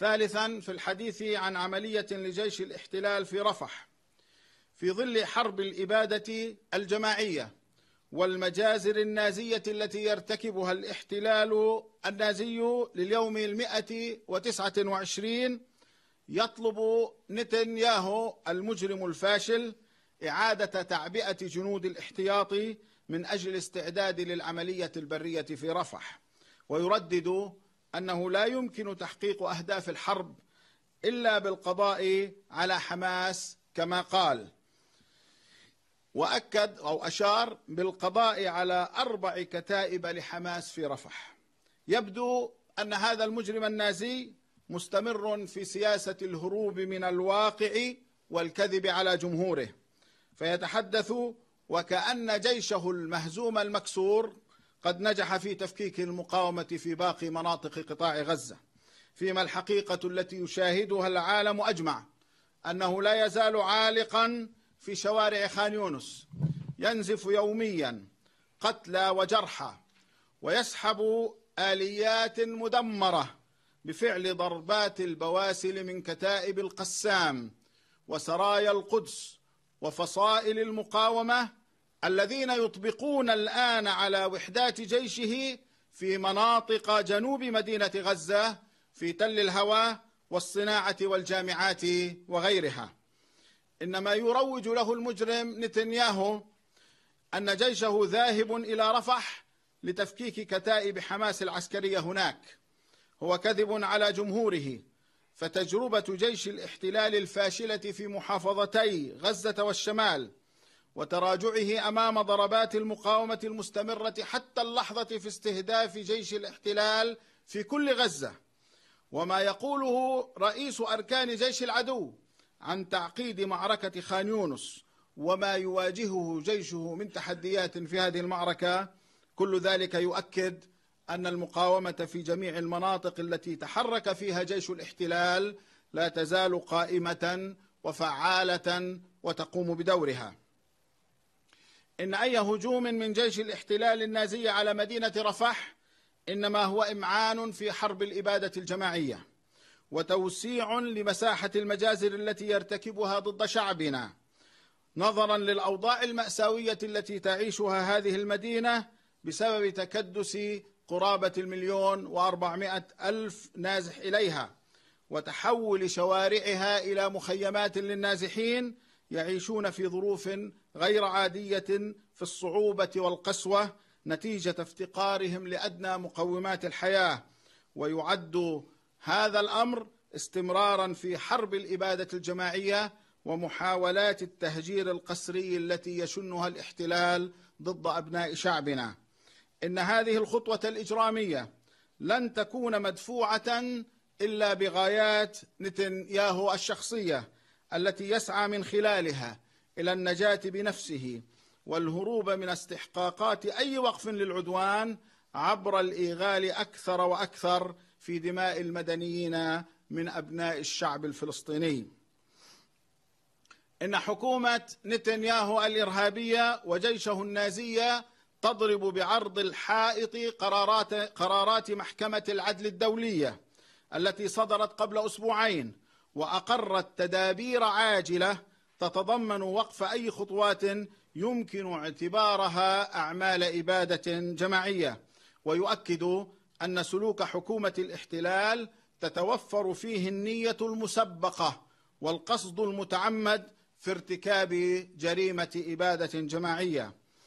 ثالثا في الحديث عن عملية لجيش الاحتلال في رفح في ظل حرب الإبادة الجماعية والمجازر النازية التي يرتكبها الاحتلال النازي لليوم المئة وتسعة وعشرين يطلب نتنياهو المجرم الفاشل إعادة تعبئة جنود الاحتياط من أجل الاستعداد للعملية البرية في رفح ويردد أنه لا يمكن تحقيق أهداف الحرب إلا بالقضاء على حماس كما قال وأكد أو أشار بالقضاء على أربع كتائب لحماس في رفح يبدو أن هذا المجرم النازي مستمر في سياسة الهروب من الواقع والكذب على جمهوره فيتحدث وكأن جيشه المهزوم المكسور قد نجح في تفكيك المقاومة في باقي مناطق قطاع غزة فيما الحقيقة التي يشاهدها العالم أجمع أنه لا يزال عالقا في شوارع خان يونس ينزف يوميا قتلى وجرحى ويسحب آليات مدمرة بفعل ضربات البواسل من كتائب القسام وسرايا القدس وفصائل المقاومة الذين يطبقون الآن على وحدات جيشه في مناطق جنوب مدينة غزة في تل الهوى والصناعة والجامعات وغيرها إنما يروج له المجرم نتنياهو أن جيشه ذاهب إلى رفح لتفكيك كتائب حماس العسكرية هناك هو كذب على جمهوره فتجربة جيش الاحتلال الفاشلة في محافظتي غزة والشمال وتراجعه امام ضربات المقاومه المستمره حتى اللحظه في استهداف جيش الاحتلال في كل غزه وما يقوله رئيس اركان جيش العدو عن تعقيد معركه خان يونس وما يواجهه جيشه من تحديات في هذه المعركه كل ذلك يؤكد ان المقاومه في جميع المناطق التي تحرك فيها جيش الاحتلال لا تزال قائمه وفعاله وتقوم بدورها إن أي هجوم من جيش الاحتلال النازي على مدينة رفح إنما هو إمعان في حرب الإبادة الجماعية وتوسيع لمساحة المجازر التي يرتكبها ضد شعبنا نظرا للأوضاع المأساوية التي تعيشها هذه المدينة بسبب تكدس قرابة المليون وأربعمائة ألف نازح إليها وتحول شوارعها إلى مخيمات للنازحين يعيشون في ظروف غير عادية في الصعوبة والقسوة نتيجة افتقارهم لأدنى مقومات الحياة ويعد هذا الأمر استمرارا في حرب الإبادة الجماعية ومحاولات التهجير القسري التي يشنها الاحتلال ضد أبناء شعبنا إن هذه الخطوة الإجرامية لن تكون مدفوعة إلا بغايات نتنياهو الشخصية التي يسعى من خلالها إلى النجاة بنفسه والهروب من استحقاقات أي وقف للعدوان عبر الإيغال أكثر وأكثر في دماء المدنيين من أبناء الشعب الفلسطيني إن حكومة نتنياهو الإرهابية وجيشه النازية تضرب بعرض الحائط قرارات, قرارات محكمة العدل الدولية التي صدرت قبل أسبوعين وأقرت تدابير عاجلة تتضمن وقف أي خطوات يمكن اعتبارها أعمال إبادة جماعية ويؤكد أن سلوك حكومة الاحتلال تتوفر فيه النية المسبقة والقصد المتعمد في ارتكاب جريمة إبادة جماعية